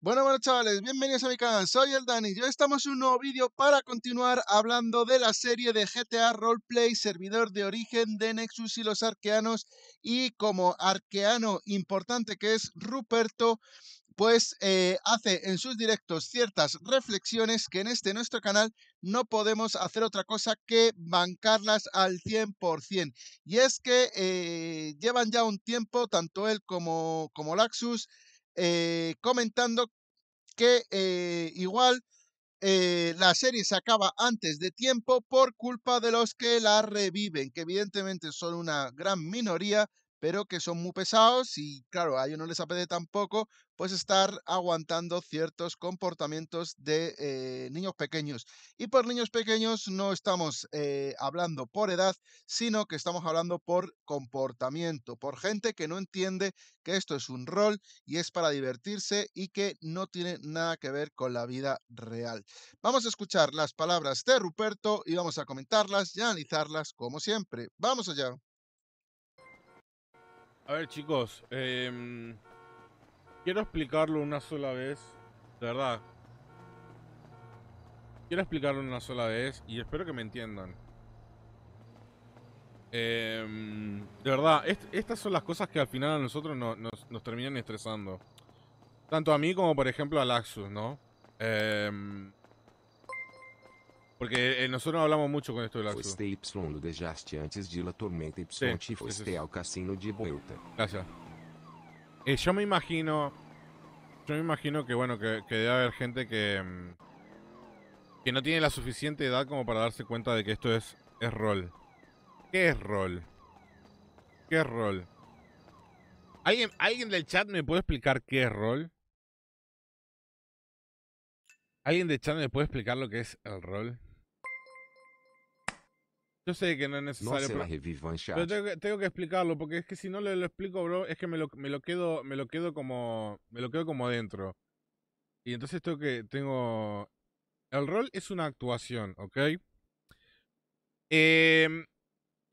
Bueno, bueno chavales, bienvenidos a mi canal, soy el Dani y hoy estamos en un nuevo vídeo para continuar hablando de la serie de GTA Roleplay, servidor de origen de Nexus y los arqueanos y como arqueano importante que es Ruperto, pues eh, hace en sus directos ciertas reflexiones que en este nuestro canal no podemos hacer otra cosa que bancarlas al 100%. Y es que eh, llevan ya un tiempo, tanto él como, como Laxus, eh, comentando que eh, igual eh, la serie se acaba antes de tiempo por culpa de los que la reviven, que evidentemente son una gran minoría pero que son muy pesados y claro, a ellos no les apetece tampoco pues estar aguantando ciertos comportamientos de eh, niños pequeños. Y por niños pequeños no estamos eh, hablando por edad, sino que estamos hablando por comportamiento, por gente que no entiende que esto es un rol y es para divertirse y que no tiene nada que ver con la vida real. Vamos a escuchar las palabras de Ruperto y vamos a comentarlas y analizarlas como siempre. Vamos allá. A ver, chicos, em, quiero explicarlo una sola vez, de verdad. Quiero explicarlo una sola vez y espero que me entiendan. Em, de verdad, estas son las cosas que al final a nosotros nos, terminan estresando. Tanto a mí como, por ejemplo, a Laxus, ¿no? Eh, porque eh, nosotros hablamos mucho con esto antes de la tormenta Y al casino de Gracias. Eh, yo me imagino... Yo me imagino que, bueno, que, debe haber gente que... Mm, que no tiene la suficiente edad como para darse cuenta de que esto es, es rol. ¿Qué es rol? ¿Qué es rol? ¿Alguien, ¿Alguien del chat me puede explicar qué es rol? ¿Alguien del chat me puede explicar lo que es el rol? Yo sé que no es necesario. pero, tengo que, explicarlo, porque es que si no le lo explico, bro, es que me lo, me lo quedo, me lo quedo como. Me lo quedo como adentro. Y entonces tengo que. Tengo. El rol es una actuación, ¿ok? Em,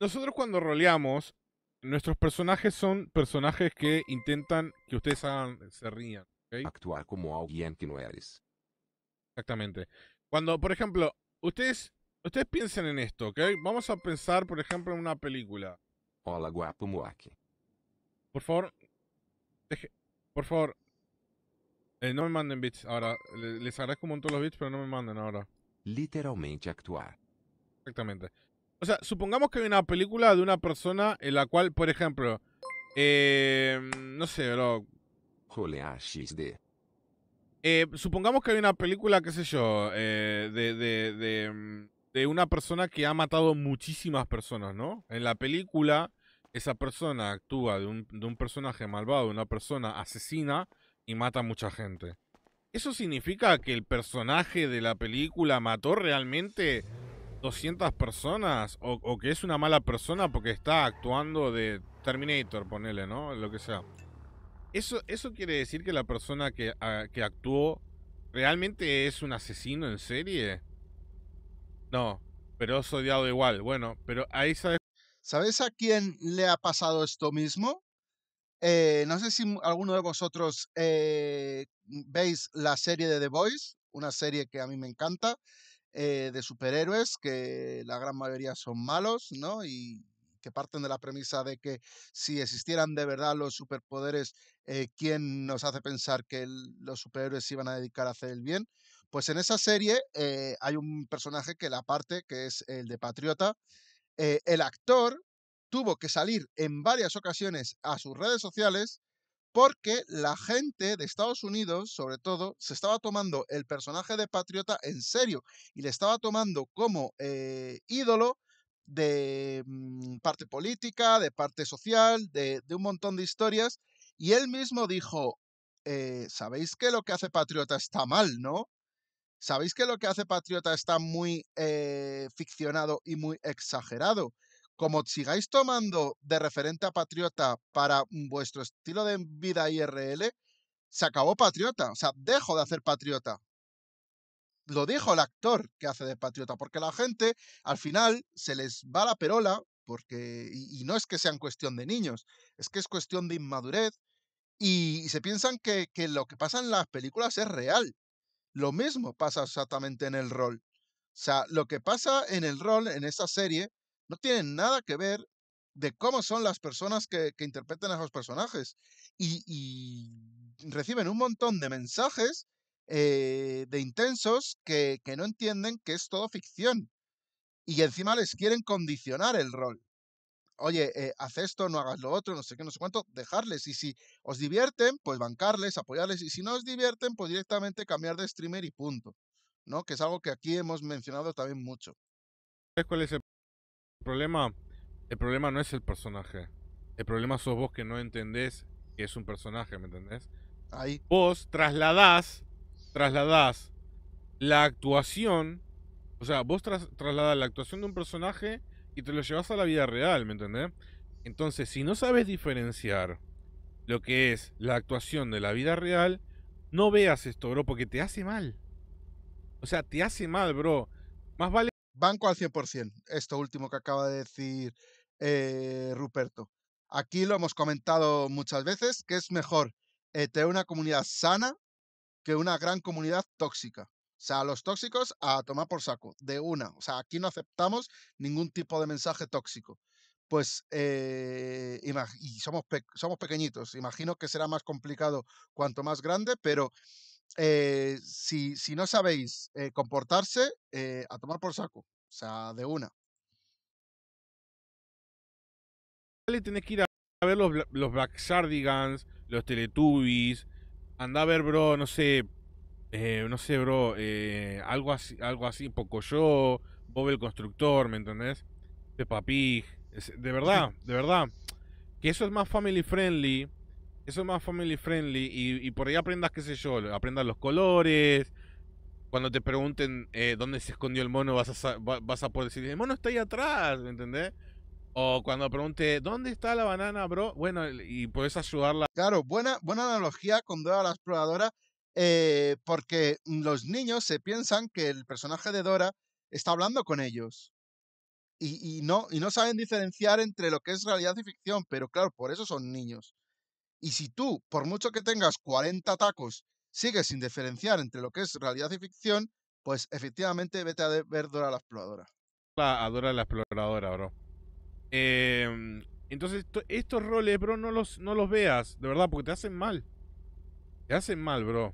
nosotros cuando roleamos, nuestros personajes son personajes que intentan que ustedes se rían. Actuar como alguien que no eres. Exactamente. Cuando, por ejemplo, ustedes Ustedes piensen en esto, ¿ok? Vamos a pensar, por ejemplo, en una película. Hola, guapo muaki. Por favor, por favor, eh, no me manden bits ahora. Les agradezco un montón los bits, pero no me manden ahora. Literalmente actuar. Exactamente. O sea, supongamos que hay una película de una persona en la cual, por ejemplo, eh, no sé, bro. de. Eh, supongamos que hay una película, qué sé yo, eh, de, mm, de una persona que ha matado muchísimas personas, ¿no? En la película, esa persona actúa de un, personaje malvado, una persona asesina y mata a mucha gente. ¿Eso significa que el personaje de la película mató realmente 200 personas? O, que es una mala persona porque está actuando de Terminator, ponele, ¿no? Lo que sea. ¿Eso, eso quiere decir que la persona que, ah, que actuó realmente es un asesino en serie? No, pero os odiado igual. Bueno, pero ahí sabes. ¿Sabes a quién le ha pasado esto mismo? Eh, no sé si alguno de vosotros eh, veis la serie de The Voice, una serie que a mí me encanta, eh, de superhéroes, que la gran mayoría son malos, ¿no? Y que parten de la premisa de que si existieran de verdad los superpoderes, ¿quién nos hace pensar que los superhéroes se iban a dedicar a hacer el bien? Pues en esa serie eh, hay un personaje que la parte, que es el de Patriota. Eh, el actor tuvo que salir en varias ocasiones a sus redes sociales porque la gente de Estados Unidos, sobre todo, se estaba tomando el personaje de Patriota en serio y le estaba tomando como eh, ídolo de mm, parte política, de parte social, de, un montón de historias. Y él mismo dijo, sabéis que lo que hace Patriota está mal, ¿no? ¿Sabéis que lo que hace Patriota está muy eh, ficcionado y muy exagerado? Como sigáis tomando de referente a Patriota para vuestro estilo de vida IRL, se acabó Patriota. O sea, dejo de hacer Patriota. Lo dijo el actor que hace de Patriota, porque la gente al final se les va la perola, porque, y, no es que sean cuestión de niños, es que es cuestión de inmadurez, y, se piensan que, que lo que pasa en las películas es real lo mismo pasa exactamente en el rol. O sea, lo que pasa en el rol, en esta serie, no tiene nada que ver de cómo son las personas que, que interpretan a los personajes. Y, reciben un montón de mensajes eh, de intensos que, que no entienden que es todo ficción. Y encima les quieren condicionar el rol oye, eh, haz esto, no hagas lo otro, no sé qué, no sé cuánto, dejarles. Y si os divierten, pues bancarles, apoyarles. Y si no os divierten, pues directamente cambiar de streamer y punto. ¿No? Que es algo que aquí hemos mencionado también mucho. ¿Sabes cuál es el problema? El problema no es el personaje. El problema sos vos que no entendés que es un personaje, ¿me entendés? Ahí. Vos trasladás, trasladás la actuación, o sea, vos tras, la actuación de un personaje y te lo llevas a la vida real, ¿me entendés? Entonces, si no sabes diferenciar lo que es la actuación de la vida real, no veas esto, bro, porque te hace mal. O sea, te hace mal, bro. Más vale... Banco al 100%, esto último que acaba de decir eh, Ruperto. Aquí lo hemos comentado muchas veces, que es mejor eh, tener una comunidad sana que una gran comunidad tóxica. O sea, los tóxicos a tomar por saco, de una. O sea, aquí no aceptamos ningún tipo de mensaje tóxico. Pues, eh, y somos, somos pequeñitos, imagino que será más complicado cuanto más grande, pero eh, si, si, no sabéis eh, comportarse, a tomar por saco, o sea, de una. Tienes que ir a ver los, los Black Sardigans, los Teletubbies, anda a ver, bro, no sé, eh, no sé, bro, eh, algo así, algo así, Pocoyo, Bob el Constructor, ¿me entendés? De este Pig, de verdad, de verdad. Que eso es más family friendly, eso es más family friendly y, por ahí aprendas, qué sé yo, aprendas los colores. Cuando te pregunten eh, dónde se escondió el mono, vas a, vas a poder decir, el mono está ahí atrás, ¿me entendés? O cuando pregunte, ¿dónde está la banana, bro? Bueno, y puedes ayudarla. Claro, buena, buena analogía con todas la exploradora, eh, porque los niños se piensan que el personaje de Dora está hablando con ellos. Y, no, y no saben diferenciar entre lo que es realidad y ficción, pero claro, por eso son niños. Y si tú, por mucho que tengas 40 tacos, sigues sin diferenciar entre lo que es realidad y ficción, pues efectivamente vete a ver Dora la Exploradora. La, a Dora la Exploradora, bro. Em, entonces, estos roles, bro, no los, no los veas, de verdad, porque te hacen mal. Te hacen mal, bro.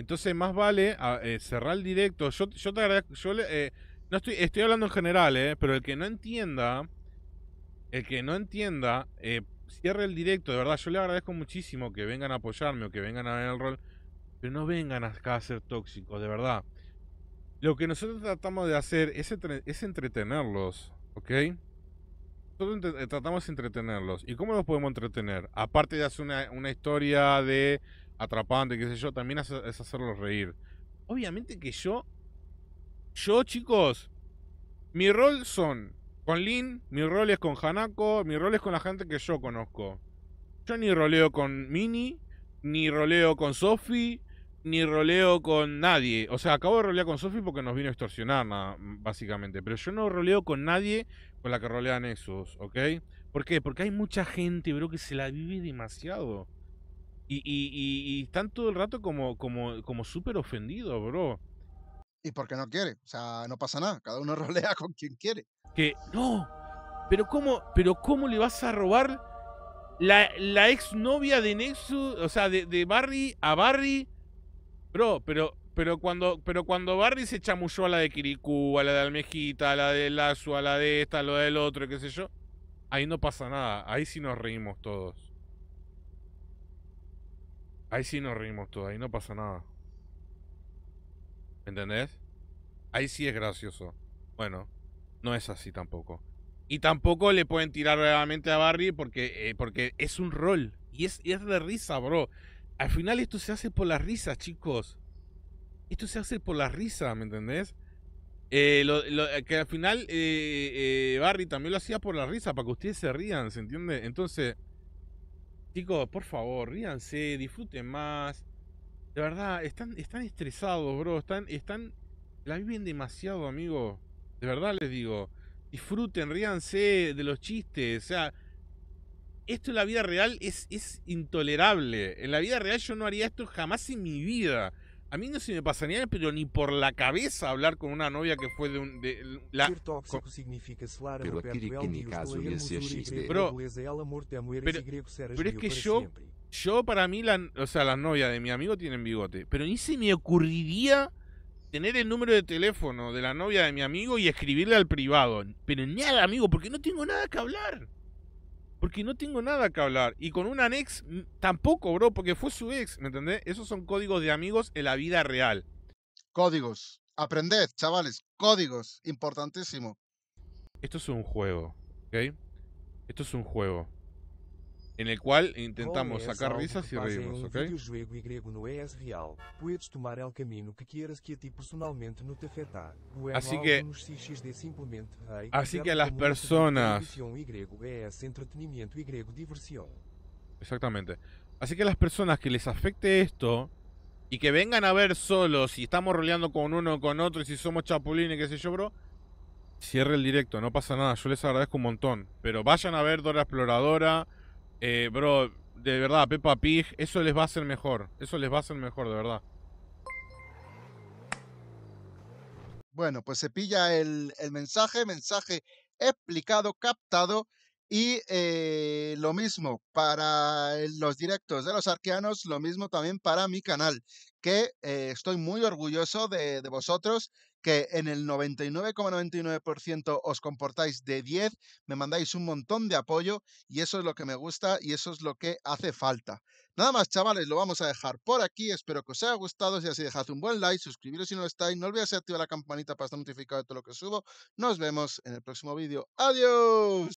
Entonces, más vale ah, eh, cerrar el directo. Yo, te agradezco. Yo eh, no estoy, estoy hablando en general, eh, pero el que no entienda, el que no entienda, eh, cierre el directo. De verdad, yo le agradezco muchísimo que vengan a apoyarme o que vengan a ver el rol, pero no vengan acá a ser tóxicos, de verdad. Lo que nosotros tratamos de hacer es, entretenerlos, ¿ok? Nosotros tratamos de entretenerlos. ¿Y cómo los podemos entretener? Aparte de hacer una historia de atrapante, qué sé yo, también es, hacerlos reír. Obviamente que yo, yo chicos, mi rol son con Lin, mi rol es con Hanako, mi rol es con la gente que yo conozco. Yo ni roleo con Mini, ni roleo con Sophie, ni roleo con nadie. O sea, acabo de rolear con Sophie porque nos vino a extorsionar, básicamente. Pero yo no roleo con nadie con la que rolean esos, ¿ok? ¿Por qué? Porque hay mucha gente, bro, que se la vive demasiado. Y, están todo el rato como, como, súper ofendidos, bro. Y porque no quiere, o sea, no pasa nada, cada uno rolea con quien quiere. Que, no, pero cómo, pero cómo le vas a robar la, exnovia ex novia de Nexus, o sea, de, Barry a Barry. Bro, pero, pero cuando, pero cuando Barry se chamulló a la de Kirikú, a la de Almejita, a la de lazu a la de esta, a la del otro, qué sé yo, ahí no pasa nada, ahí sí nos reímos todos. Ahí sí nos reímos todos, ahí no pasa nada. ¿Entendés? Ahí sí es gracioso. Bueno, no es así tampoco. Y tampoco le pueden tirar nuevamente a Barry porque, eh, porque es un rol. Y es, de risa, bro. Al final esto se hace por la risa, chicos. Esto se hace por la risa, ¿me entendés? Eh, eh, que al final Barry también lo hacía por la risa, para que ustedes se rían, ¿se entiende? Entonces... Chicos, por favor, ríanse, disfruten más. De verdad, están, están estresados, bro. Están, están. La viven demasiado, amigo. De verdad les digo. Disfruten, ríanse de los chistes. O sea, esto en la vida real es, es intolerable. En la vida real yo no haría esto jamás en mi vida. A mí no se me pasaría, pero ni por la cabeza hablar con una novia que fue de un. De, pero aquí que caso Pero, es que yo, yo para mí, la, o sea, las novias de mi amigo tienen bigote, pero ni se me ocurriría tener el número de teléfono de la novia de mi amigo y escribirle al privado. Pero nada, amigo, porque no tengo nada que hablar porque no tengo nada que hablar. Y con un anex, tampoco, bro, porque fue su ex, ¿me entendés? Esos son códigos de amigos en la vida real. Códigos. Aprended, chavales. Códigos. Importantísimo. Esto es un juego, ¿ok? Esto es un juego en el cual intentamos sacar risas y reírnos, ¿ok? que Así que, así que a las personas... Exactamente. Así que a las personas que les afecte esto y que vengan a ver solos y estamos roleando con uno con otro y si somos chapulines, qué sé yo, bro, cierre el directo, no pasa nada. Yo les agradezco un montón. Pero vayan a ver Dora Exploradora. Eh, bro, de verdad, Peppa Pig, eso les va a ser mejor. Eso les va a ser mejor, de verdad. Bueno, pues se pilla el, el mensaje, mensaje explicado, captado y eh, lo mismo para los directos de los arqueanos, lo mismo también para mi canal, que eh, estoy muy orgulloso de, vosotros que en el 99,99% os comportáis de 10, me mandáis un montón de apoyo y eso es lo que me gusta y eso es lo que hace falta. Nada más, chavales, lo vamos a dejar por aquí. Espero que os haya gustado. Si así, dejad un buen like, suscribiros si no lo estáis. No olvidéis activar la campanita para estar notificado de todo lo que subo. Nos vemos en el próximo vídeo. ¡Adiós!